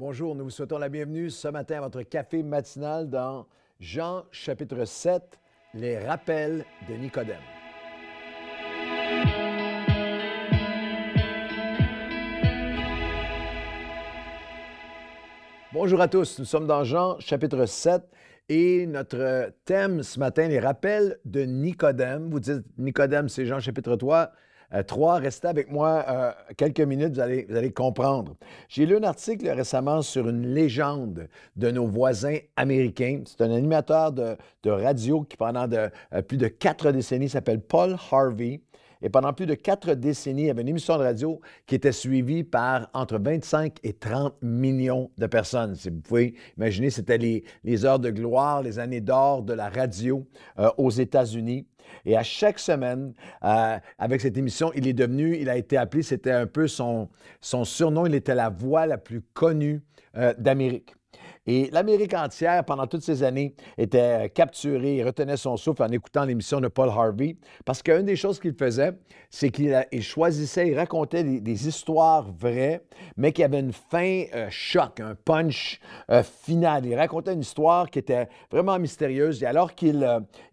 Bonjour, nous vous souhaitons la bienvenue ce matin à votre café matinal dans Jean chapitre 7, les rappels de Nicodème. Bonjour à tous, nous sommes dans Jean chapitre 7 et notre thème ce matin, les rappels de Nicodème. Vous dites Nicodème, c'est Jean chapitre 3, euh, trois, restez avec moi euh, quelques minutes, vous allez, comprendre. J'ai lu un article récemment sur une légende de nos voisins américains. C'est un animateur de, radio qui, pendant euh, plus de quatre décennies, s'appelle Paul Harvey. Et pendant plus de quatre décennies, il y avait une émission de radio qui était suivie par entre 25 et 30 millions de personnes. Si vous pouvez imaginer, c'était les, heures de gloire, les années d'or de la radio euh, aux États-Unis. Et à chaque semaine, euh, avec cette émission, il est devenu, il a été appelé, c'était un peu son, surnom, il était la voix la plus connue euh, d'Amérique. Et l'Amérique entière, pendant toutes ces années, était euh, capturée retenait son souffle en écoutant l'émission de Paul Harvey, parce qu'une des choses qu'il faisait, c'est qu'il choisissait, il racontait des, histoires vraies, mais qui avaient une fin euh, choc, un punch euh, final. Il racontait une histoire qui était vraiment mystérieuse, et alors qu'il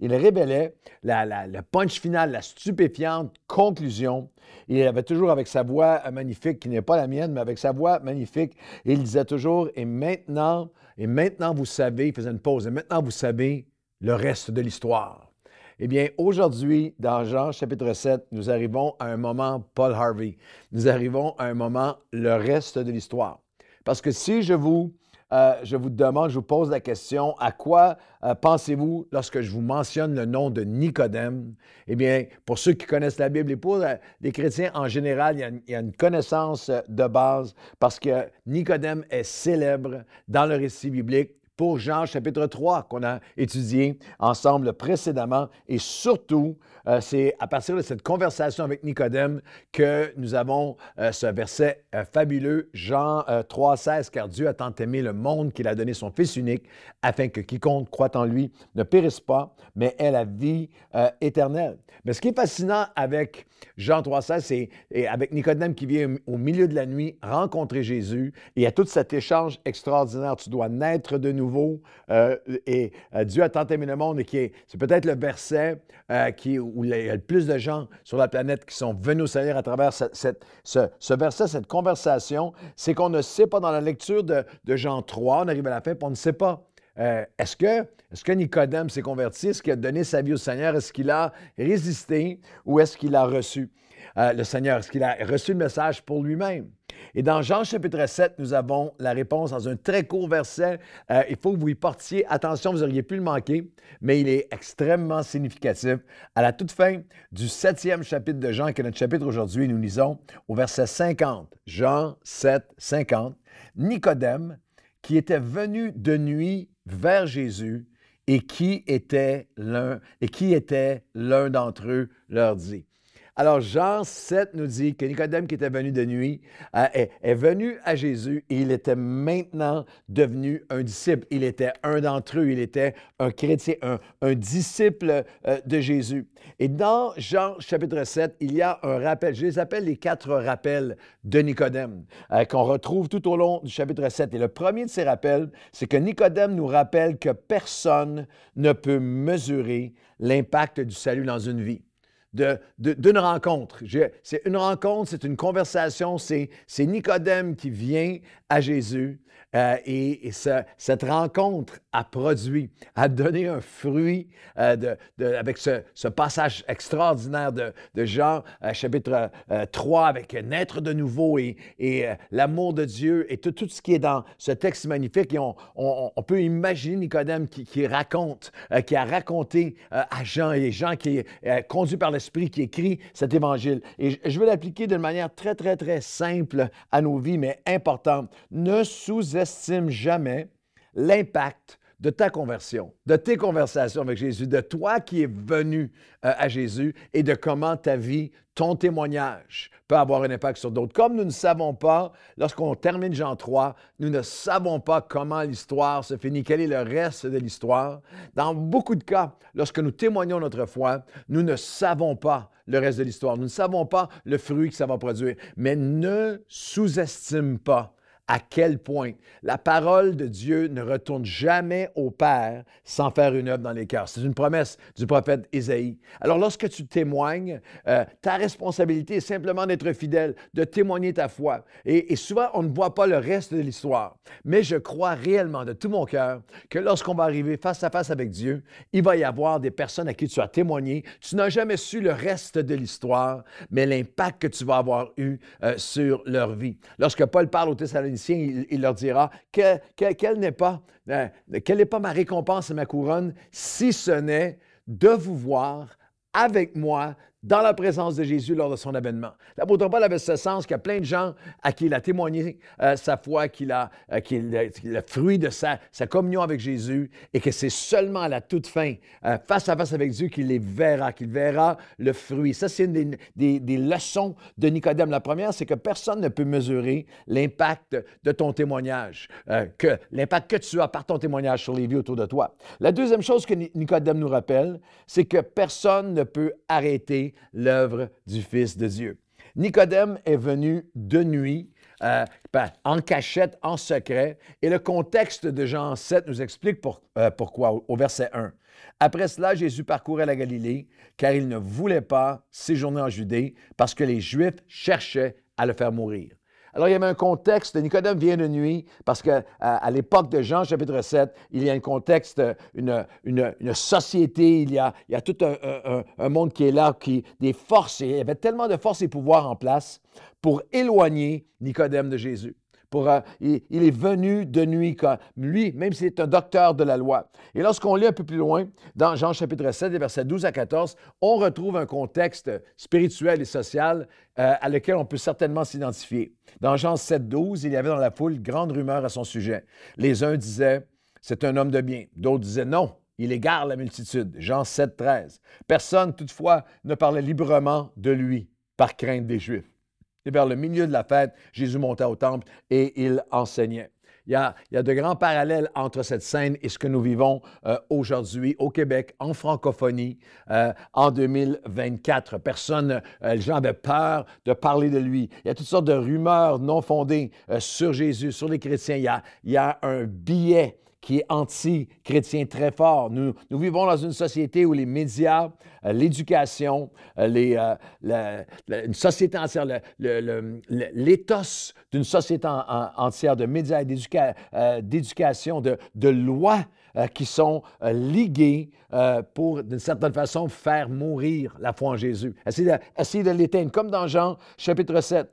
révélait le punch final, la stupéfiante conclusion. Il avait toujours avec sa voix magnifique, qui n'est pas la mienne, mais avec sa voix magnifique, il disait toujours, et maintenant, et maintenant vous savez, il faisait une pause, et maintenant vous savez le reste de l'histoire. Eh bien, aujourd'hui, dans Jean chapitre 7, nous arrivons à un moment Paul Harvey. Nous arrivons à un moment le reste de l'histoire. Parce que si je vous euh, je vous demande, je vous pose la question, à quoi euh, pensez-vous lorsque je vous mentionne le nom de Nicodème? Eh bien, pour ceux qui connaissent la Bible et pour euh, les chrétiens en général, il y, a une, il y, a une, connaissance de base parce que Nicodème est célèbre dans le récit biblique pour Jean chapitre 3 qu'on a étudié ensemble précédemment et surtout euh, c'est à partir de cette conversation avec Nicodème que nous avons euh, ce verset euh, fabuleux, Jean 3,16, car Dieu a tant aimé le monde qu'il a donné son Fils unique, afin que quiconque croit en lui ne périsse pas, mais ait la vie éternelle. Mais ce qui est fascinant avec Jean 3,16, c'est et avec Nicodème qui vient au milieu de la nuit rencontrer Jésus, et il y a tout cet échange extraordinaire. Tu dois naître de nouveau, et Dieu a tant aimé le monde, et c'est peut-être le verset qui est où il y a plus de gens sur la planète qui sont venus au Seigneur à travers ce, verset, cette conversation, c'est qu'on ne sait pas dans la lecture de, Jean 3, on arrive à la fin, on ne sait pas. Euh, est-ce que, Nicodème s'est converti? Est-ce qu'il a donné sa vie au Seigneur? Est-ce qu'il a résisté ou est-ce qu'il a reçu euh, le Seigneur? Est-ce qu'il a reçu le message pour lui-même? Et dans Jean chapitre 7, nous avons la réponse dans un très court verset. Euh, il faut que vous y portiez attention, vous auriez pu le manquer, mais il est extrêmement significatif. À la toute fin du septième chapitre de Jean, qui est notre chapitre aujourd'hui, nous lisons au verset 50, Jean 7, 50, Nicodème, qui était venu de nuit vers Jésus et qui était l'un et qui était l'un d'entre eux, leur dit. Alors Jean 7 nous dit que Nicodème qui était venu de nuit euh, est, venu à Jésus et il était maintenant devenu un disciple. Il était un d'entre eux, il était un chrétien, un, disciple euh, de Jésus. Et dans Jean chapitre 7, il y a un rappel, je les appelle les quatre rappels de Nicodème, euh, qu'on retrouve tout au long du chapitre 7. Et le premier de ces rappels, c'est que Nicodème nous rappelle que personne ne peut mesurer l'impact du salut dans une vie d'une rencontre. C'est une rencontre, c'est une conversation, c'est Nicodème qui vient à Jésus euh, et, cette rencontre a produit, a donné un fruit euh, de, avec ce, passage extraordinaire de, Jean, euh, chapitre 3, avec naître de nouveau et, et l'amour de Dieu et tout, ce qui est dans ce texte magnifique. Et on, peut imaginer Nicodème qui, raconte, qui a raconté à Jean et Jean qui est conduit par l'Esprit, qui écrit cet évangile. Et je, je veux l'appliquer d'une manière très, très, très simple à nos vies, mais importante. Ne sous estime jamais l'impact de ta conversion, de tes conversations avec Jésus, de toi qui es venu euh, à Jésus et de comment ta vie, ton témoignage peut avoir un impact sur d'autres. Comme nous ne savons pas, lorsqu'on termine Jean 3, nous ne savons pas comment l'histoire se finit, quel est le reste de l'histoire. Dans beaucoup de cas, lorsque nous témoignons notre foi, nous ne savons pas le reste de l'histoire. Nous ne savons pas le fruit que ça va produire. Mais ne sous-estime pas à quel point la parole de Dieu ne retourne jamais au Père sans faire une œuvre dans les cœurs. C'est une promesse du prophète Isaïe. Alors lorsque tu témoignes, euh, ta responsabilité est simplement d'être fidèle, de témoigner ta foi. Et, souvent, on ne voit pas le reste de l'histoire. Mais je crois réellement de tout mon cœur que lorsqu'on va arriver face à face avec Dieu, il va y avoir des personnes à qui tu as témoigné. Tu n'as jamais su le reste de l'histoire, mais l'impact que tu vas avoir eu euh, sur leur vie. Lorsque Paul parle au Thessaloniciens, il, leur dira Quelle n'est pas, hein, pas ma récompense et ma couronne, si ce n'est de vous voir avec moi dans la présence de Jésus lors de son avènement. L'apôtre Paul avait ce sens qu'il y a plein de gens à qui il a témoigné euh, sa foi, qu'il a, euh, le fruit de sa, communion avec Jésus, et que c'est seulement à la toute fin, euh, face à face avec Dieu, qu'il les verra, qu'il verra le fruit. Ça, c'est une des, des, leçons de Nicodème. La première, c'est que personne ne peut mesurer l'impact de ton témoignage, que l'impact que tu as par ton témoignage sur les vies autour de toi. La deuxième chose que Nicodème nous rappelle, c'est que personne ne peut arrêter l'œuvre du Fils de Dieu. Nicodème est venu de nuit, euh, ben, en cachette, en secret, et le contexte de Jean 7 nous explique euh, pourquoi au verset 1. Après cela, Jésus parcourait la Galilée, car il ne voulait pas séjourner en Judée, parce que les Juifs cherchaient à le faire mourir. Alors, il y avait un contexte. Nicodème vient de nuit parce qu'à euh, à, l'époque de Jean, chapitre 7, il y a un contexte, une, société, il y a, il tout un, monde qui est là, qui des forces. Et il y avait tellement de forces et pouvoirs en place pour éloigner Nicodème de Jésus. Euh, il, est venu de nuit, comme lui, même s'il est un docteur de la loi. Et lorsqu'on lit un peu plus loin, dans Jean chapitre 7, versets 12 à 14, on retrouve un contexte spirituel et social euh, à lequel on peut certainement s'identifier. Dans Jean 7, 12, il y avait dans la foule grande rumeur à son sujet. Les uns disaient, c'est un homme de bien. D'autres disaient, non, il égare la multitude. Jean 7, 13. Personne, toutefois, ne parlait librement de lui par crainte des Juifs vers le milieu de la fête, Jésus monta au temple et il enseignait. Il y, a, de grands parallèles entre cette scène et ce que nous vivons euh, aujourd'hui au Québec, en francophonie, euh, en 2024. Personne, euh, les gens avaient peur de parler de lui. Il y a toutes sortes de rumeurs non fondées sur Jésus, sur les chrétiens. Il y a, il y a un billet qui est anti-chrétien très fort. Nous, nous, vivons dans une société où les médias, euh, l'éducation, euh, euh, une société entière, l'éthos d'une société entière de médias et d'éducation, de, lois qui sont liguées pour, d'une certaine façon, faire mourir la foi en Jésus. Essayer de, l'éteindre, comme dans Jean chapitre 7,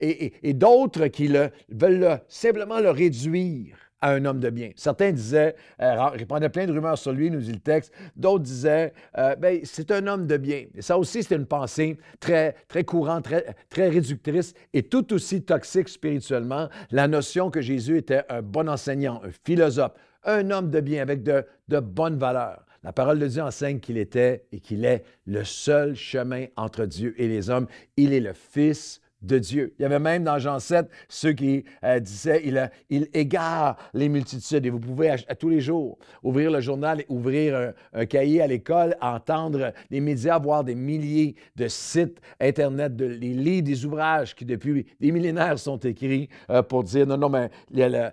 et, d'autres qui le, veulent simplement le réduire un homme de bien. Certains disaient, euh, répondaient plein de rumeurs sur lui, nous dit le texte. D'autres disaient, euh, ben, c'est un homme de bien. Et ça aussi, c'est une pensée très, très courante, très, très réductrice et tout aussi toxique spirituellement. La notion que Jésus était un bon enseignant, un philosophe, un homme de bien avec de, de bonnes valeurs. La parole de Dieu enseigne qu'il était et qu'il est le seul chemin entre Dieu et les hommes. Il est le Fils de Dieu. Il y avait même dans Jean 7 ceux qui euh, disaient euh, il, égare les multitudes. Et vous pouvez à, tous les jours ouvrir le journal, ouvrir un, cahier à l'école, entendre les médias, voir des milliers de sites Internet, de, les livres, des ouvrages qui depuis des millénaires sont écrits euh, pour dire non, non, mais la,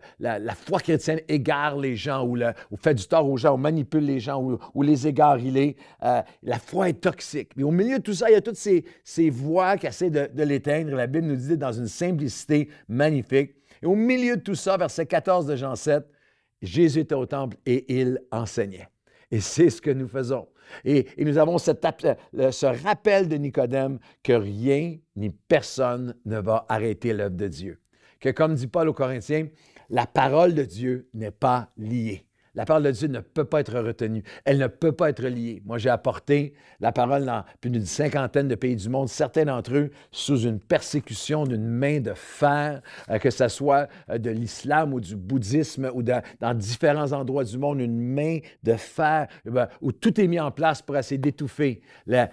foi chrétienne égare les gens ou, fait du tort aux gens ou manipule les gens ou, les égare. Il est, la foi est toxique. Mais au milieu de tout ça, il y a toutes ces, voix qui essaient de l'éteindre la Bible nous dit dans une simplicité magnifique. Et au milieu de tout ça, verset 14 de Jean 7, Jésus était au temple et il enseignait. Et c'est ce que nous faisons. Et, nous avons ce rappel de Nicodème que rien ni personne ne va arrêter l'œuvre de Dieu. Que comme dit Paul aux Corinthiens, la parole de Dieu n'est pas liée. La parole de Dieu ne peut pas être retenue. Elle ne peut pas être liée. Moi, j'ai apporté la parole dans plus d'une cinquantaine de pays du monde, certains d'entre eux sous une persécution d'une main de fer, euh, que ce soit euh, de l'islam ou du bouddhisme ou dans différents endroits du monde, une main de fer eh ben, où tout est mis en place pour essayer d'étouffer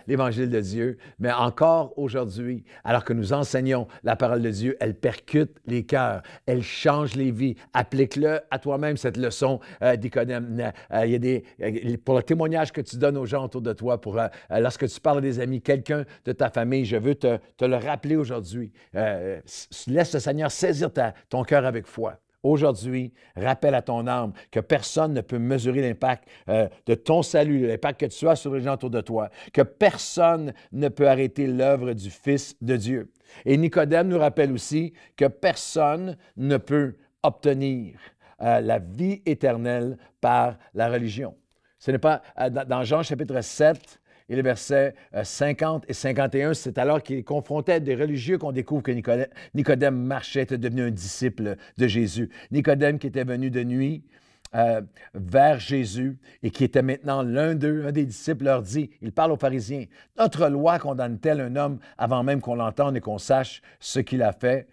l'Évangile de Dieu. Mais encore aujourd'hui, alors que nous enseignons la parole de Dieu, elle percute les cœurs, elle change les vies. Applique-le à toi-même, cette leçon euh, Nicodème. Euh, il des, euh, pour le témoignage que tu donnes aux gens autour de toi, pour euh, lorsque tu parles à des amis, quelqu'un de ta famille, je veux te, te le rappeler aujourd'hui. laisse le Seigneur saisir ton cœur avec foi. Aujourd'hui, rappelle à ton âme que personne ne peut mesurer l'impact de ton salut, l'impact que tu as sur les gens autour de toi, que personne ne peut arrêter l'œuvre du Fils de Dieu. Et Nicodème nous rappelle aussi que personne ne peut obtenir la vie éternelle par la religion. Ce n'est pas euh, dans Jean chapitre 7 euh, et les versets 50 et 51, c'est alors qu'il confrontait des religieux qu'on découvre que Nicodème, marchait, était devenu un disciple de Jésus. Nicodème qui était venu de nuit, euh, vers Jésus et qui était maintenant l'un d'eux, des disciples, leur dit, il parle aux pharisiens, notre loi condamne-t-elle un homme avant même qu'on l'entende et qu'on sache ce qu'il a fait?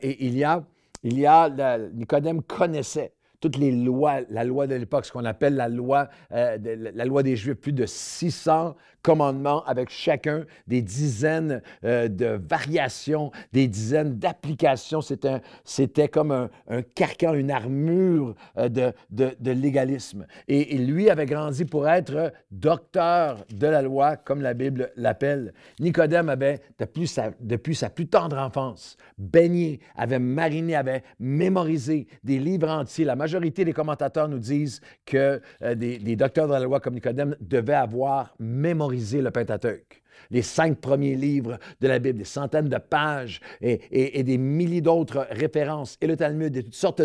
et il y a il y a, Nicodème connaissait toutes les lois, la loi de l'époque, ce qu'on appelle la loi, euh, la loi des Juifs, plus de 600 Commandement avec chacun des dizaines euh, de variations, des dizaines d'applications. C'était comme un, carcan, une armure euh, de, de, légalisme. Et, lui avait grandi pour être docteur de la loi, comme la Bible l'appelle. Nicodème avait, depuis sa, depuis sa plus tendre enfance, baigné, avait mariné, avait mémorisé des livres entiers. La majorité des commentateurs nous disent que euh, des, des docteurs de la loi comme Nicodème devaient avoir mémorisé mémoriser le Pentateuque les cinq premiers livres de la Bible, des centaines de pages et, des milliers d'autres références, et le Talmud, et toutes sortes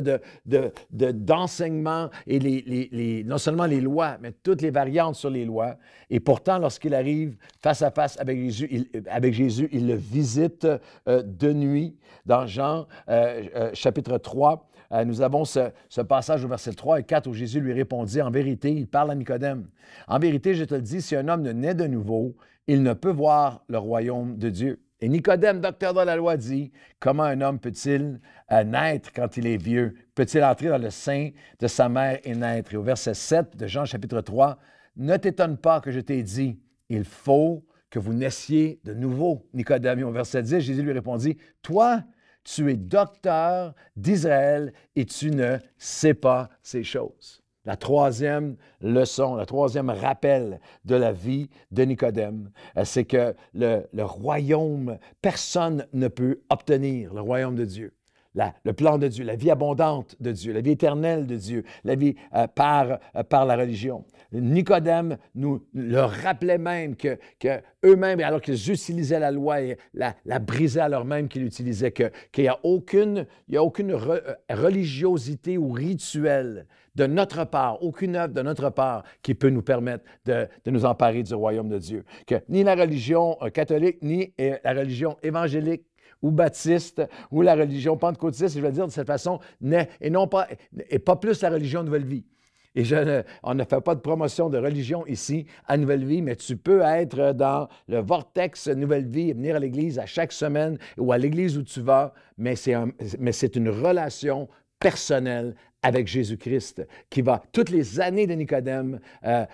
d'enseignements, de, de, et non seulement les lois, mais toutes les variantes sur les lois. Et pourtant, lorsqu'il arrive face à face avec Jésus, il, le visite euh, de nuit. Dans Jean euh, euh, chapitre 3, nous avons ce, ce, passage au verset 3 et 4 où Jésus lui répondit, en vérité, il parle à Nicodème, en vérité, je te le dis, si un homme ne naît de nouveau, il ne peut voir le royaume de Dieu. Et Nicodème, docteur de la loi, dit, comment un homme peut-il euh, naître quand il est vieux? Peut-il entrer dans le sein de sa mère et naître? Et au verset 7 de Jean chapitre 3, ne t'étonne pas que je t'ai dit, il faut que vous naissiez de nouveau. Nicodème, au verset 10, Jésus lui répondit, toi, tu es docteur d'Israël et tu ne sais pas ces choses la troisième leçon, le troisième rappel de la vie de Nicodème, euh, c'est que le, le, royaume, personne ne peut obtenir le royaume de Dieu le plan de Dieu, la vie abondante de Dieu, la vie éternelle de Dieu, la vie euh, par, euh, par la religion. Nicodème nous le rappelait même que, que eux-mêmes, alors qu'ils utilisaient la loi et la, la à alors même qu'ils l'utilisaient, qu'il n'y a aucune, il y a aucune euh, religiosité ou rituel de notre part, aucune œuvre de notre part qui peut nous permettre de, de nous emparer du royaume de Dieu. Que ni la religion catholique, ni la religion évangélique, ou baptiste ou la religion pentecôtiste, je vais dire de cette façon, et non pas, et pas plus la religion Nouvelle Vie. Et je on ne fait pas de promotion de religion ici à Nouvelle Vie, mais tu peux être dans le vortex Nouvelle Vie et venir à l'Église à chaque semaine ou à l'Église où tu vas, mais c'est une relation personnelle avec Jésus-Christ, qui va, toutes les années de Nicodème euh,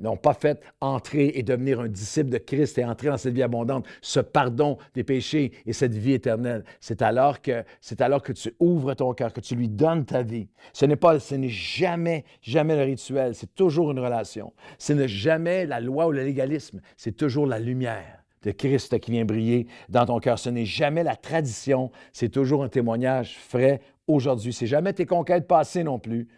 n'ont pas fait entrer et devenir un disciple de Christ et entrer dans cette vie abondante, ce pardon des péchés et cette vie éternelle. C'est alors que, c'est alors que tu ouvres ton cœur, que tu lui donnes ta vie. Ce n'est pas, ce n'est jamais, jamais le rituel, c'est toujours une relation. Ce n'est jamais la loi ou le légalisme, c'est toujours la lumière de Christ qui vient briller dans ton cœur. Ce n'est jamais la tradition, c'est toujours un témoignage frais, aujourd'hui. C'est jamais tes conquêtes passées non plus,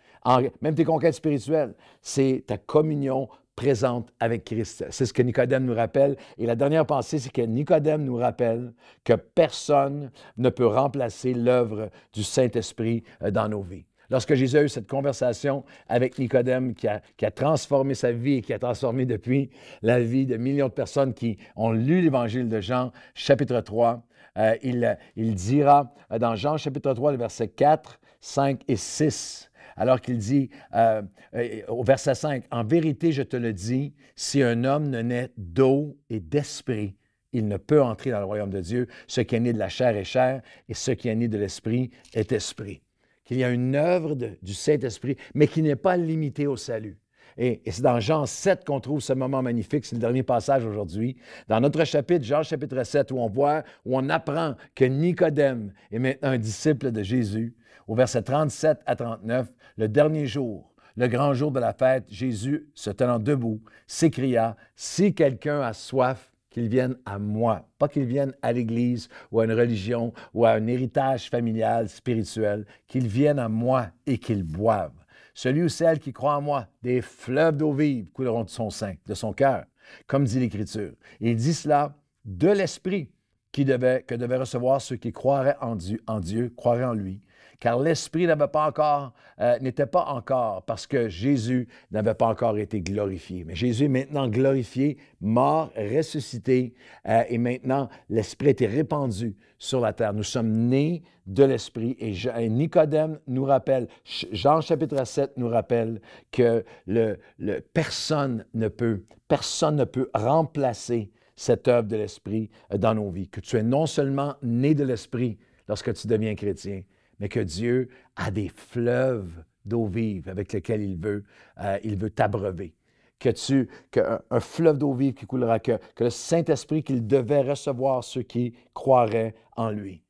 même tes conquêtes spirituelles. C'est ta communion présente avec Christ. C'est ce que Nicodème nous rappelle. Et la dernière pensée, c'est que Nicodème nous rappelle que personne ne peut remplacer l'œuvre du Saint-Esprit euh, dans nos vies. Lorsque Jésus a eu cette conversation avec Nicodème qui a, transformé sa vie et qui a transformé depuis la vie de millions de personnes qui ont lu l'Évangile de Jean, chapitre 3, euh, il, dira euh, dans Jean chapitre 3, les verset 4, 5 et 6, alors qu'il dit euh, au verset 5, En vérité, je te le dis, si un homme ne naît d'eau et d'esprit, il ne peut entrer dans le royaume de Dieu. Ce qui est né de la chair est chair, et ce qui est né de l'esprit est esprit qu'il y a une œuvre du Saint-Esprit, mais qui n'est pas limitée au salut. Et, et c'est dans Jean 7 qu'on trouve ce moment magnifique, c'est le dernier passage aujourd'hui. Dans notre chapitre, Jean chapitre 7, où on voit, où on apprend que Nicodème est maintenant un disciple de Jésus. Au verset 37 à 39, le dernier jour, le grand jour de la fête, Jésus, se tenant debout, s'écria, Si quelqu'un a soif, qu'ils viennent à moi, pas qu'ils viennent à l'Église ou à une religion ou à un héritage familial, spirituel, qu'ils viennent à moi et qu'ils boivent. Celui ou celle qui croit en moi, des fleuves d'eau vive couleront de son sein, de son cœur, comme dit l'Écriture. Il dit cela de l'Esprit qui devait, que devaient recevoir ceux qui croiraient en Dieu, en Dieu, croiraient en lui car l'Esprit n'avait pas encore, euh, n'était pas encore, parce que Jésus n'avait pas encore été glorifié. Mais Jésus est maintenant glorifié, mort, ressuscité, euh, et maintenant l'Esprit est répandu sur la terre. Nous sommes nés de l'Esprit. Et, Nicodème nous rappelle, Jean chapitre 7 nous rappelle que personne ne peut, personne ne peut remplacer cette œuvre de l'Esprit euh, dans nos vies, que tu es non seulement né de l'Esprit lorsque tu deviens chrétien, mais que Dieu a des fleuves d'eau vive avec lesquels il veut, euh, veut t'abreuver. Que tu, un, fleuve d'eau vive qui coulera, que, le Saint-Esprit qu'il devait recevoir ceux qui croiraient en lui.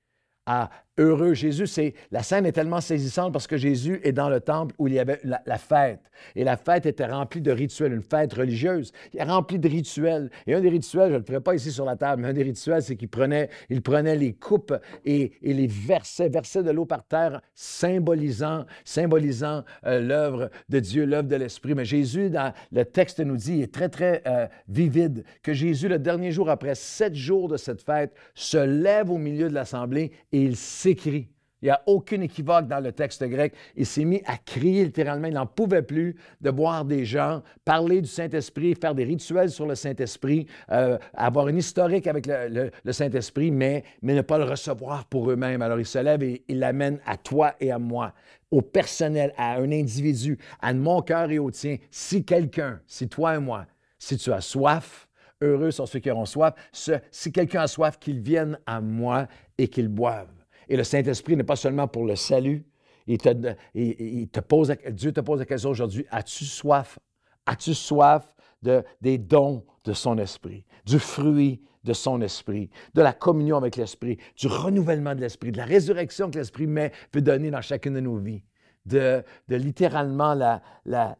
À ah, heureux Jésus, c'est la scène est tellement saisissante parce que Jésus est dans le temple où il y avait la, fête et la fête était remplie de rituels, une fête religieuse, remplie de rituels. Et un des rituels, je ne le ferai pas ici sur la table, mais un des rituels, c'est qu'il prenait, il prenait les coupes et, et les versait, versait de l'eau par terre, symbolisant, symbolisant euh, l'œuvre de Dieu, l'œuvre de l'Esprit. Mais Jésus, dans le texte nous dit, il est très très euh, vivide, que Jésus le dernier jour après sept jours de cette fête se lève au milieu de l'assemblée et il écrit. Il n'y a aucune équivoque dans le texte grec. Il s'est mis à crier littéralement. Il n'en pouvait plus de voir des gens parler du Saint-Esprit, faire des rituels sur le Saint-Esprit, euh, avoir une historique avec le, Saint-Esprit, mais, mais ne pas le recevoir pour eux-mêmes. Alors il se lève et il l'amène à toi et à moi, au personnel, à un individu, à mon cœur et au tien. Si quelqu'un, si toi et moi, si tu as soif, heureux sont ceux qui auront soif, si quelqu'un a soif, qu'il vienne à moi et qu'il boive. Et le Saint-Esprit n'est pas seulement pour le salut. Il te, il, te pose, Dieu te pose la question aujourd'hui, as-tu soif? As-tu soif de, des dons de son esprit, du fruit de son esprit, de la communion avec l'esprit, du renouvellement de l'esprit, de la résurrection que l'esprit peut donner dans chacune de nos vies? de, littéralement la,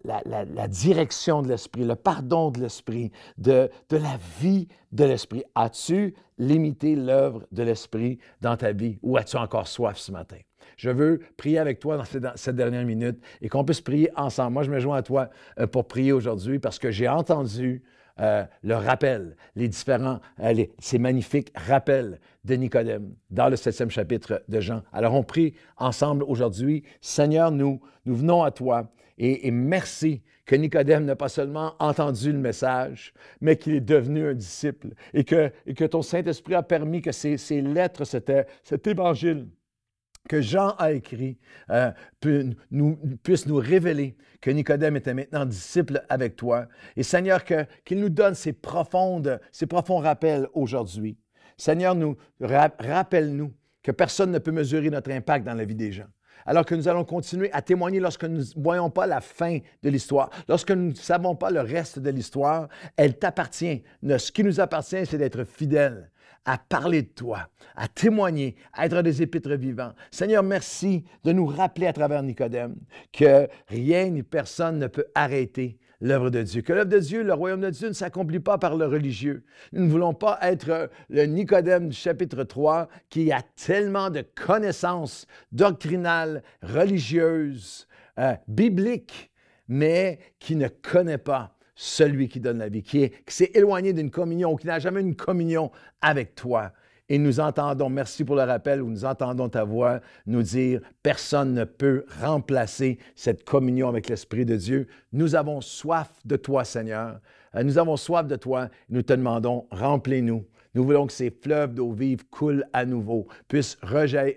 direction de l'esprit, le pardon de l'esprit, de, de la vie de l'esprit. As-tu limité l'œuvre de l'esprit dans ta vie ou as-tu encore soif ce matin? Je veux prier avec toi dans cette dernière minute et qu'on puisse prier ensemble. Moi, je me joins à toi euh, pour prier aujourd'hui parce que j'ai entendu euh, le rappel, les différents, euh, ces magnifiques rappels de Nicodème dans le septième chapitre de Jean. Alors on prie ensemble aujourd'hui, Seigneur, nous, nous venons à toi et, merci que Nicodème n'a pas seulement entendu le message, mais qu'il est devenu un disciple et que, ton Saint-Esprit a permis que ces, lettres, cet évangile, que Jean a écrit euh, nous, puisse nous révéler que Nicodème était maintenant disciple avec toi. Et Seigneur, qu'il nous donne ces, profondes, profonds rappels aujourd'hui. Seigneur, nous, rappelle-nous que personne ne peut mesurer notre impact dans la vie des gens alors que nous allons continuer à témoigner lorsque nous ne voyons pas la fin de l'histoire, lorsque nous ne savons pas le reste de l'histoire, elle t'appartient. Ce qui nous appartient, c'est d'être fidèles à parler de toi, à témoigner, à être des épîtres vivants. Seigneur, merci de nous rappeler à travers Nicodème que rien ni personne ne peut arrêter l'œuvre de Dieu. Que l'œuvre de Dieu, le royaume de Dieu ne s'accomplit pas par le religieux. Nous ne voulons pas être le Nicodème du chapitre 3 qui a tellement de connaissances doctrinales, religieuses, euh, bibliques, mais qui ne connaît pas celui qui donne la vie, qui s'est éloigné d'une communion, qui n'a jamais une communion avec toi. Et nous entendons, merci pour le rappel, où nous entendons ta voix nous dire, personne ne peut remplacer cette communion avec l'Esprit de Dieu. Nous avons soif de toi, Seigneur. Euh, nous avons soif de toi. Nous te demandons, remplis-nous. Nous voulons que ces fleuves d'eau vive coulent à nouveau, puissent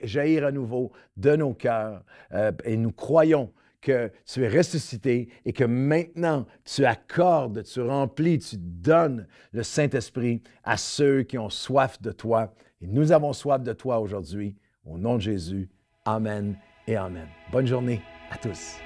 jaillir à nouveau de nos cœurs. Euh, et nous croyons que tu es ressuscité et que maintenant tu accordes, tu remplis, tu donnes le Saint-Esprit à ceux qui ont soif de toi. Et nous avons soif de toi aujourd'hui. Au nom de Jésus. Amen et Amen. Bonne journée à tous.